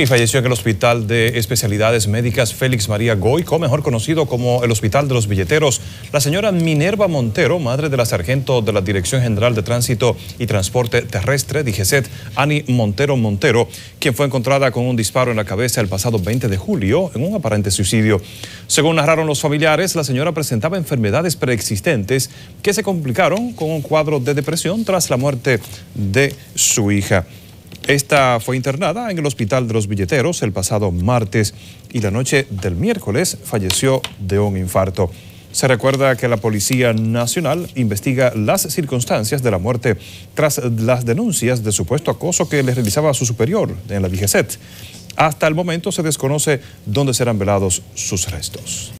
y falleció en el Hospital de Especialidades Médicas Félix María Goico, mejor conocido como el Hospital de los Billeteros. La señora Minerva Montero, madre de la sargento de la Dirección General de Tránsito y Transporte Terrestre, Dijeset Ani Montero Montero, quien fue encontrada con un disparo en la cabeza el pasado 20 de julio en un aparente suicidio. Según narraron los familiares, la señora presentaba enfermedades preexistentes que se complicaron con un cuadro de depresión tras la muerte de su hija. Esta fue internada en el Hospital de los Billeteros el pasado martes y la noche del miércoles falleció de un infarto. Se recuerda que la Policía Nacional investiga las circunstancias de la muerte tras las denuncias de supuesto acoso que le realizaba a su superior en la Vigeset. Hasta el momento se desconoce dónde serán velados sus restos.